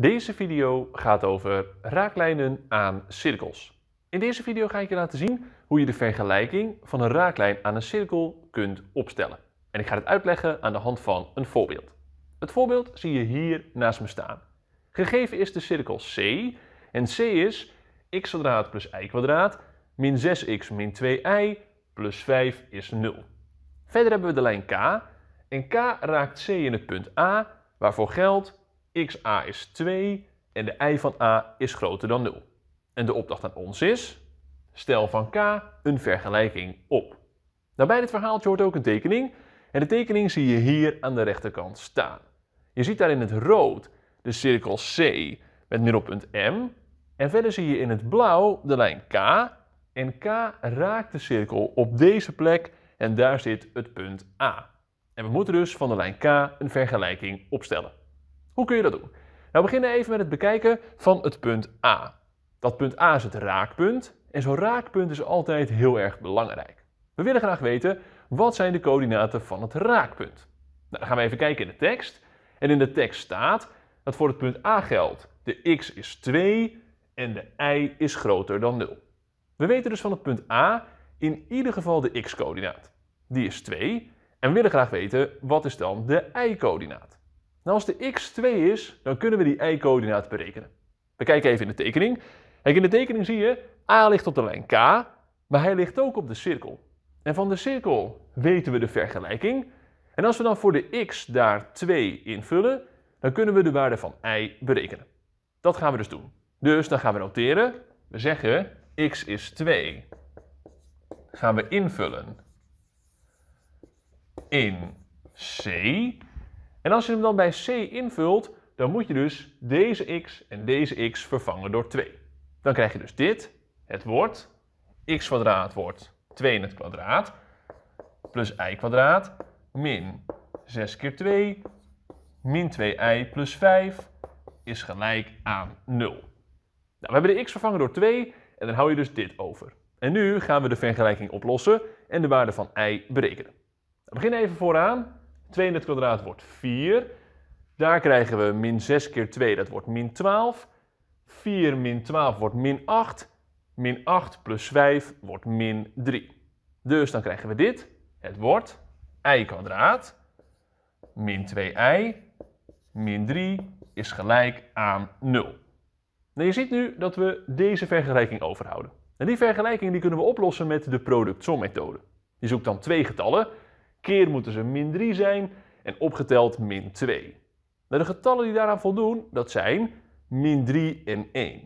Deze video gaat over raaklijnen aan cirkels. In deze video ga ik je laten zien hoe je de vergelijking van een raaklijn aan een cirkel kunt opstellen. En ik ga het uitleggen aan de hand van een voorbeeld. Het voorbeeld zie je hier naast me staan. Gegeven is de cirkel C en C is x plus y min 6x min 2i plus 5 is 0. Verder hebben we de lijn K en K raakt C in het punt A waarvoor geldt xa is 2 en de y van a is groter dan 0. En de opdracht aan ons is, stel van k een vergelijking op. Nou, bij dit verhaaltje hoort ook een tekening. En de tekening zie je hier aan de rechterkant staan. Je ziet daar in het rood de cirkel C met middelpunt M. En verder zie je in het blauw de lijn K. En K raakt de cirkel op deze plek en daar zit het punt A. En we moeten dus van de lijn K een vergelijking opstellen. Hoe kun je dat doen? Nou, we beginnen even met het bekijken van het punt A. Dat punt A is het raakpunt en zo'n raakpunt is altijd heel erg belangrijk. We willen graag weten wat zijn de coördinaten van het raakpunt. Nou, dan gaan we even kijken in de tekst. En in de tekst staat dat voor het punt A geldt de x is 2 en de y is groter dan 0. We weten dus van het punt A in ieder geval de x-coördinaat. Die is 2 en we willen graag weten wat is dan de y-coördinaat. Nou, als de x 2 is, dan kunnen we die y-coördinaat berekenen. We kijken even in de tekening. Kijk, in de tekening zie je, a ligt op de lijn k, maar hij ligt ook op de cirkel. En van de cirkel weten we de vergelijking. En als we dan voor de x daar 2 invullen, dan kunnen we de waarde van y berekenen. Dat gaan we dus doen. Dus dan gaan we noteren. We zeggen x is 2. Gaan we invullen in c. En als je hem dan bij C invult, dan moet je dus deze x en deze x vervangen door 2. Dan krijg je dus dit, het wordt, x kwadraat wordt 2 in het kwadraat, plus i kwadraat, min 6 keer 2, min 2i plus 5, is gelijk aan 0. Nou, we hebben de x vervangen door 2 en dan hou je dus dit over. En nu gaan we de vergelijking oplossen en de waarde van i berekenen. We beginnen even vooraan 2 in het kwadraat wordt 4. Daar krijgen we min 6 keer 2, dat wordt min 12. 4 min 12 wordt min 8. Min 8 plus 5 wordt min 3. Dus dan krijgen we dit. Het wordt i kwadraat min 2i min 3 is gelijk aan 0. Nou, je ziet nu dat we deze vergelijking overhouden. En die vergelijking die kunnen we oplossen met de methode. Je zoekt dan twee getallen keer moeten ze min 3 zijn en opgeteld min 2. Nou, de getallen die daaraan voldoen, dat zijn min 3 en 1.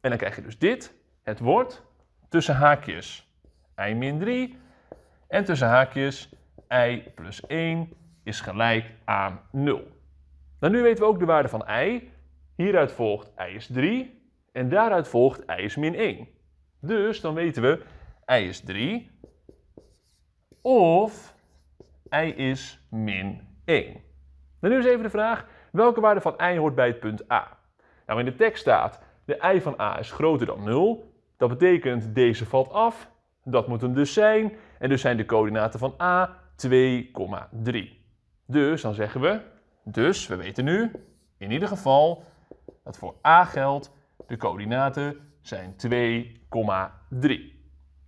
En dan krijg je dus dit, het wordt tussen haakjes i min 3 en tussen haakjes i plus 1 is gelijk aan 0. Nou, nu weten we ook de waarde van i. Hieruit volgt i is 3 en daaruit volgt i is min 1. Dus dan weten we i is 3 of i is min 1. Dan nu is even de vraag, welke waarde van i hoort bij het punt a? Nou, in de tekst staat, de i van a is groter dan 0. Dat betekent, deze valt af. Dat moet hem dus zijn. En dus zijn de coördinaten van a 2,3. Dus dan zeggen we, dus we weten nu in ieder geval dat voor a geldt, de coördinaten zijn 2,3.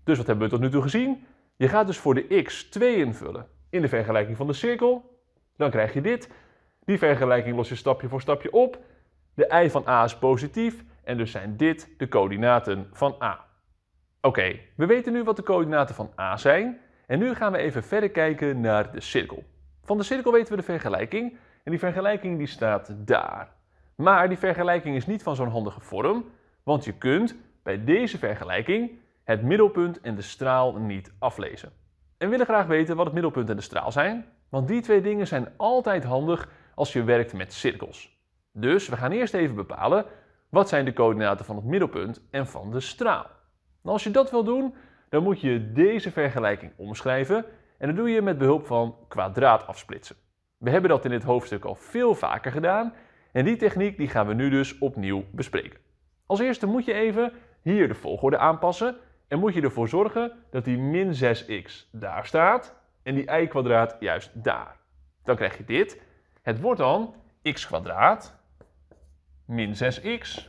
Dus wat hebben we tot nu toe gezien? Je gaat dus voor de x 2 invullen in de vergelijking van de cirkel. Dan krijg je dit. Die vergelijking los je stapje voor stapje op. De i van a is positief en dus zijn dit de coördinaten van a. Oké, we weten nu wat de coördinaten van a zijn. En nu gaan we even verder kijken naar de cirkel. Van de cirkel weten we de vergelijking. En die vergelijking die staat daar. Maar die vergelijking is niet van zo'n handige vorm. Want je kunt bij deze vergelijking het middelpunt en de straal niet aflezen en willen graag weten wat het middelpunt en de straal zijn, want die twee dingen zijn altijd handig als je werkt met cirkels. Dus we gaan eerst even bepalen wat zijn de coördinaten van het middelpunt en van de straal. En nou, als je dat wil doen, dan moet je deze vergelijking omschrijven en dat doe je met behulp van kwadraat afsplitsen. We hebben dat in dit hoofdstuk al veel vaker gedaan en die techniek die gaan we nu dus opnieuw bespreken. Als eerste moet je even hier de volgorde aanpassen en moet je ervoor zorgen dat die min 6x daar staat en die y kwadraat juist daar. Dan krijg je dit. Het wordt dan x kwadraat min 6x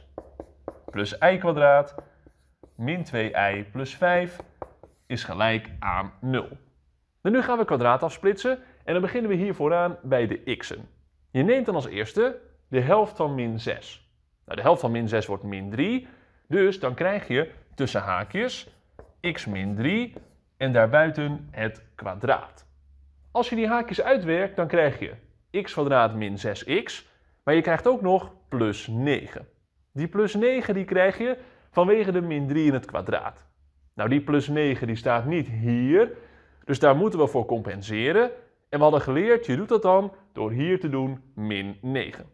plus y kwadraat min 2i plus 5 is gelijk aan 0. Dan nou, nu gaan we kwadraat afsplitsen en dan beginnen we hier vooraan bij de x'en. Je neemt dan als eerste de helft van min 6. Nou, de helft van min 6 wordt min 3, dus dan krijg je tussen haakjes, x min 3 en daarbuiten het kwadraat. Als je die haakjes uitwerkt, dan krijg je x kwadraat min 6x, maar je krijgt ook nog plus 9. Die plus 9 die krijg je vanwege de min 3 in het kwadraat. Nou, die plus 9 die staat niet hier, dus daar moeten we voor compenseren. En we hadden geleerd, je doet dat dan door hier te doen min 9.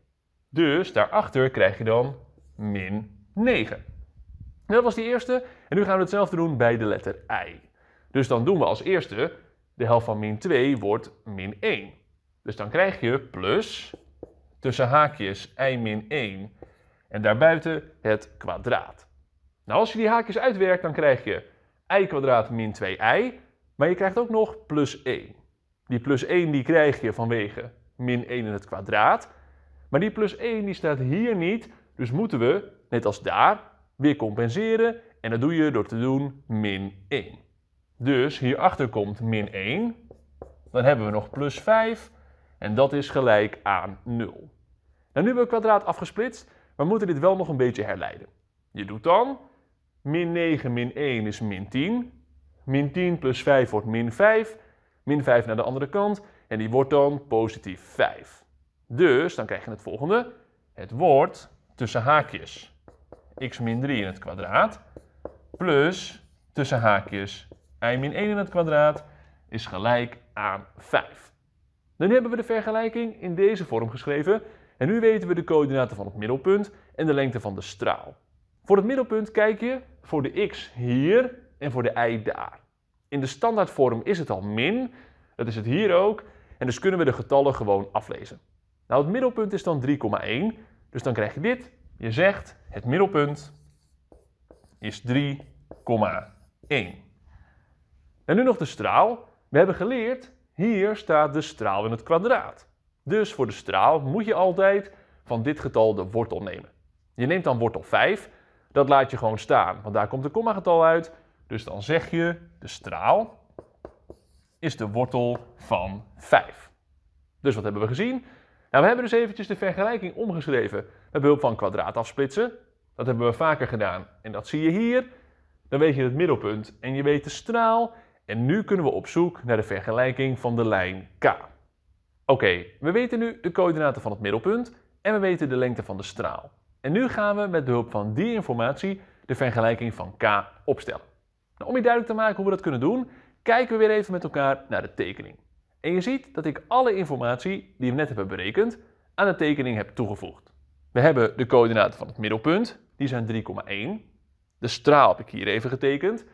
Dus daarachter krijg je dan min 9. Dat was die eerste. En nu gaan we hetzelfde doen bij de letter i. Dus dan doen we als eerste de helft van min 2 wordt min 1. Dus dan krijg je plus tussen haakjes i min 1 en daarbuiten het kwadraat. Nou, als je die haakjes uitwerkt, dan krijg je i kwadraat min 2i, maar je krijgt ook nog plus 1. Die plus 1 die krijg je vanwege min 1 in het kwadraat, maar die plus 1 die staat hier niet, dus moeten we, net als daar, weer compenseren. En dat doe je door te doen min 1. Dus hierachter komt min 1. Dan hebben we nog plus 5. En dat is gelijk aan 0. Nou, nu hebben we het kwadraat afgesplitst. Maar we moeten dit wel nog een beetje herleiden. Je doet dan min 9 min 1 is min 10. Min 10 plus 5 wordt min 5. Min 5 naar de andere kant. En die wordt dan positief 5. Dus dan krijg je het volgende. Het wordt tussen haakjes x min 3 in het kwadraat plus tussen haakjes i min 1 in het kwadraat is gelijk aan 5. Dan hebben we de vergelijking in deze vorm geschreven en nu weten we de coördinaten van het middelpunt en de lengte van de straal. Voor het middelpunt kijk je voor de x hier en voor de y daar. In de standaardvorm is het al min, dat is het hier ook, en dus kunnen we de getallen gewoon aflezen. Nou, het middelpunt is dan 3,1, dus dan krijg je dit je zegt het middelpunt is 3,1. En nu nog de straal. We hebben geleerd, hier staat de straal in het kwadraat. Dus voor de straal moet je altijd van dit getal de wortel nemen. Je neemt dan wortel 5, dat laat je gewoon staan, want daar komt een getal uit. Dus dan zeg je, de straal is de wortel van 5. Dus wat hebben we gezien? Nou, we hebben dus eventjes de vergelijking omgeschreven met behulp van kwadraat afsplitsen. Dat hebben we vaker gedaan en dat zie je hier. Dan weet je het middelpunt en je weet de straal. En nu kunnen we op zoek naar de vergelijking van de lijn K. Oké, we weten nu de coördinaten van het middelpunt en we weten de lengte van de straal. En nu gaan we met behulp van die informatie de vergelijking van K opstellen. Nou, om je duidelijk te maken hoe we dat kunnen doen, kijken we weer even met elkaar naar de tekening. En je ziet dat ik alle informatie die we net hebben berekend aan de tekening heb toegevoegd. We hebben de coördinaten van het middelpunt, die zijn 3,1. De straal heb ik hier even getekend.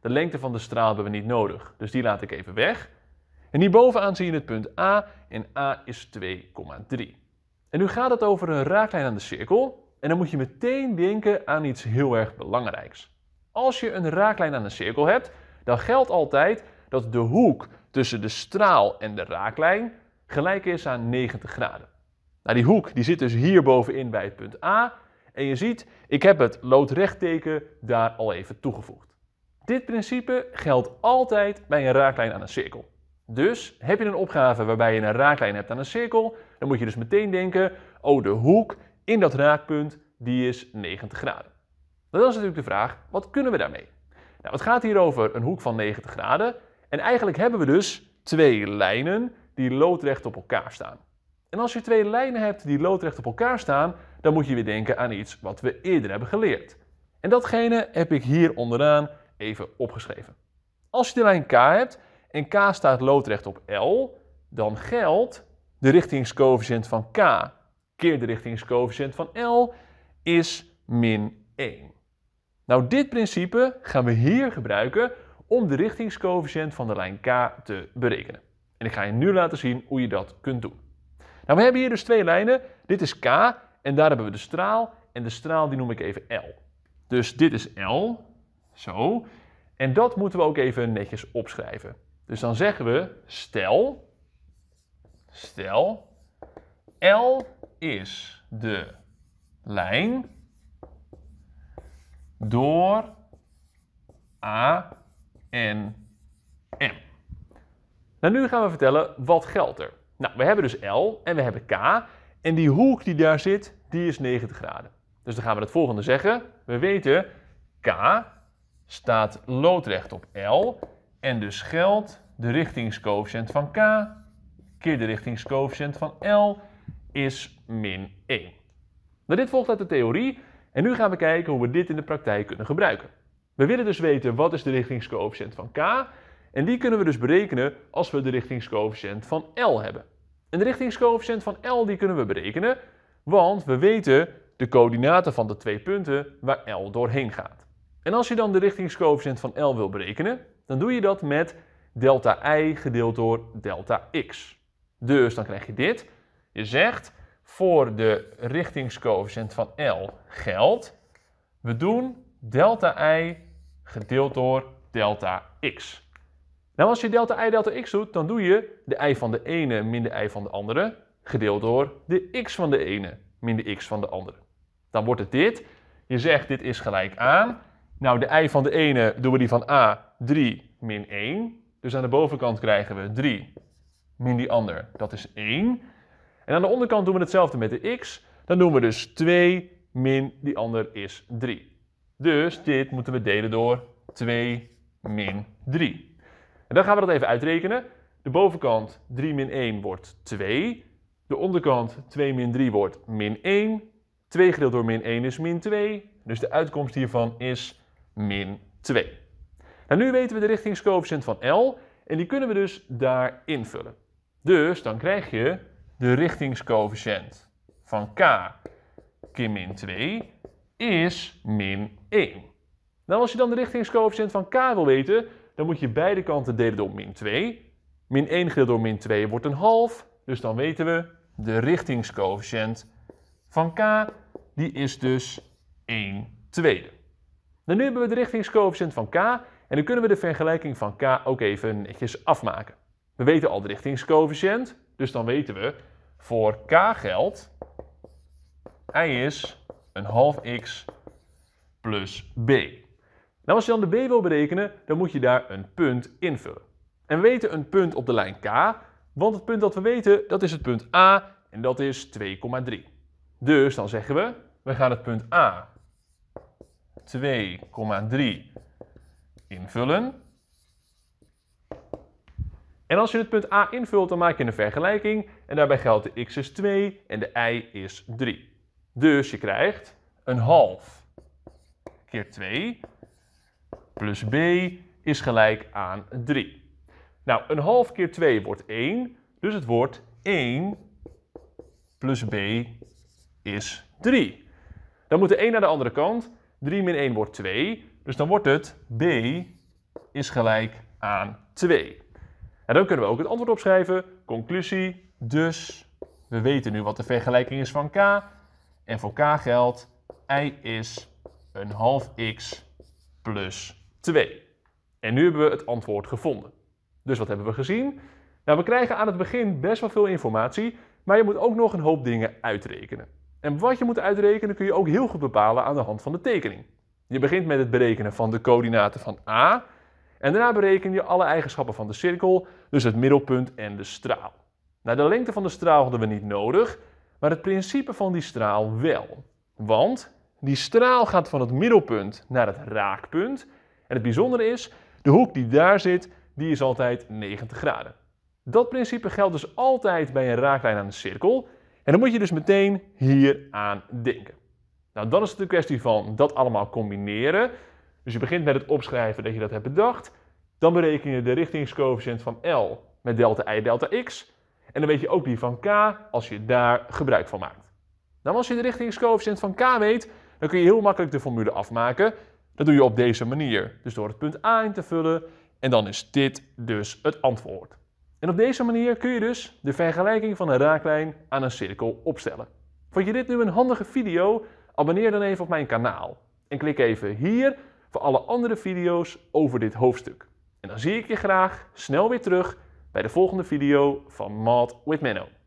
De lengte van de straal hebben we niet nodig, dus die laat ik even weg. En hierbovenaan zie je het punt A en A is 2,3. En nu gaat het over een raaklijn aan de cirkel en dan moet je meteen denken aan iets heel erg belangrijks. Als je een raaklijn aan een cirkel hebt, dan geldt altijd dat de hoek tussen de straal en de raaklijn gelijk is aan 90 graden. Nou, die hoek die zit dus hier bovenin bij het punt A. En je ziet, ik heb het teken daar al even toegevoegd. Dit principe geldt altijd bij een raaklijn aan een cirkel. Dus heb je een opgave waarbij je een raaklijn hebt aan een cirkel, dan moet je dus meteen denken, oh de hoek in dat raakpunt, die is 90 graden. Nou, dan is natuurlijk de vraag, wat kunnen we daarmee? Nou, het gaat hier over een hoek van 90 graden. En eigenlijk hebben we dus twee lijnen die loodrecht op elkaar staan. En als je twee lijnen hebt die loodrecht op elkaar staan, dan moet je weer denken aan iets wat we eerder hebben geleerd. En datgene heb ik hier onderaan even opgeschreven. Als je de lijn K hebt en K staat loodrecht op L, dan geldt de richtingscoëfficiënt van K keer de richtingscoëfficiënt van L is min 1. Nou, dit principe gaan we hier gebruiken om de richtingscoëfficiënt van de lijn K te berekenen. En ik ga je nu laten zien hoe je dat kunt doen. Nou, we hebben hier dus twee lijnen. Dit is K en daar hebben we de straal. En de straal die noem ik even L. Dus dit is L, zo. En dat moeten we ook even netjes opschrijven. Dus dan zeggen we, stel, stel, L is de lijn door A en M. Nou, nu gaan we vertellen wat geldt er. Nou, we hebben dus L en we hebben K. En die hoek die daar zit, die is 90 graden. Dus dan gaan we het volgende zeggen. We weten K staat loodrecht op L. En dus geldt de richtingscoëfficiënt van K keer de richtingscoëfficiënt van L is min 1. Nou, dit volgt uit de theorie. En nu gaan we kijken hoe we dit in de praktijk kunnen gebruiken. We willen dus weten wat is de richtingscoëfficiënt van k. En die kunnen we dus berekenen als we de richtingscoëfficiënt van L hebben. En de richtingscoëfficiënt van L die kunnen we berekenen, want we weten de coördinaten van de twee punten waar L doorheen gaat. En als je dan de richtingscoëfficiënt van L wil berekenen, dan doe je dat met delta i gedeeld door delta x. Dus dan krijg je dit. Je zegt voor de richtingscoëfficiënt van L geldt, we doen delta i gedeeld door delta x. Nou, als je delta i delta x doet, dan doe je de i van de ene min de i van de andere gedeeld door de x van de ene min de x van de andere. Dan wordt het dit. Je zegt dit is gelijk aan. Nou, de i van de ene doen we die van a 3 min 1. Dus aan de bovenkant krijgen we 3 min die ander, dat is 1. En aan de onderkant doen we hetzelfde met de x. Dan doen we dus 2 min die ander is 3. Dus dit moeten we delen door 2 min 3. En dan gaan we dat even uitrekenen. De bovenkant 3 min 1 wordt 2. De onderkant 2 min 3 wordt min 1. 2 gedeeld door min 1 is min 2. Dus de uitkomst hiervan is min 2. Nou, nu weten we de richtingscoëfficiënt van L en die kunnen we dus daar invullen. Dus dan krijg je de richtingscoëfficiënt van K keer min 2 is min 1. Nou, als je dan de richtingscoëfficiënt van k wil weten, dan moet je beide kanten delen door min 2. Min 1 gedeeld door min 2 wordt een half, dus dan weten we de richtingscoëfficiënt van k, die is dus 1 tweede. Dan nou, nu hebben we de richtingscoëfficiënt van k en dan kunnen we de vergelijking van k ook even netjes afmaken. We weten al de richtingscoëfficiënt, dus dan weten we voor k geldt, i is een half x plus b. Nou, als je dan de b wil berekenen, dan moet je daar een punt invullen. En we weten een punt op de lijn k, want het punt dat we weten, dat is het punt a en dat is 2,3. Dus dan zeggen we, we gaan het punt a 2,3 invullen. En als je het punt A invult, dan maak je een vergelijking. En daarbij geldt de x is 2 en de y is 3. Dus je krijgt een half keer 2 plus b is gelijk aan 3. Nou, een half keer 2 wordt 1, dus het wordt 1 plus b is 3. Dan moet de 1 naar de andere kant. 3 min 1 wordt 2, dus dan wordt het b is gelijk aan 2. En dan kunnen we ook het antwoord opschrijven. Conclusie, dus we weten nu wat de vergelijking is van k. En voor k geldt, i is een half x plus 2. En nu hebben we het antwoord gevonden. Dus wat hebben we gezien? Nou, we krijgen aan het begin best wel veel informatie, maar je moet ook nog een hoop dingen uitrekenen. En wat je moet uitrekenen kun je ook heel goed bepalen aan de hand van de tekening. Je begint met het berekenen van de coördinaten van A en daarna bereken je alle eigenschappen van de cirkel, dus het middelpunt en de straal. Nou, de lengte van de straal hadden we niet nodig, maar het principe van die straal wel. Want die straal gaat van het middelpunt naar het raakpunt. En het bijzondere is, de hoek die daar zit, die is altijd 90 graden. Dat principe geldt dus altijd bij een raaklijn aan een cirkel. En dan moet je dus meteen hier aan denken. Nou, dan is het een kwestie van dat allemaal combineren. Dus je begint met het opschrijven dat je dat hebt bedacht. Dan bereken je de richtingscoëfficiënt van L met delta i delta x. En dan weet je ook die van k als je daar gebruik van maakt. Nou, als je de richtingscoëfficiënt van k weet, dan kun je heel makkelijk de formule afmaken. Dat doe je op deze manier. Dus door het punt a in te vullen en dan is dit dus het antwoord. En op deze manier kun je dus de vergelijking van een raaklijn aan een cirkel opstellen. Vond je dit nu een handige video? Abonneer dan even op mijn kanaal. En klik even hier voor alle andere video's over dit hoofdstuk. En dan zie ik je graag snel weer terug bij de volgende video van Malt with Menno.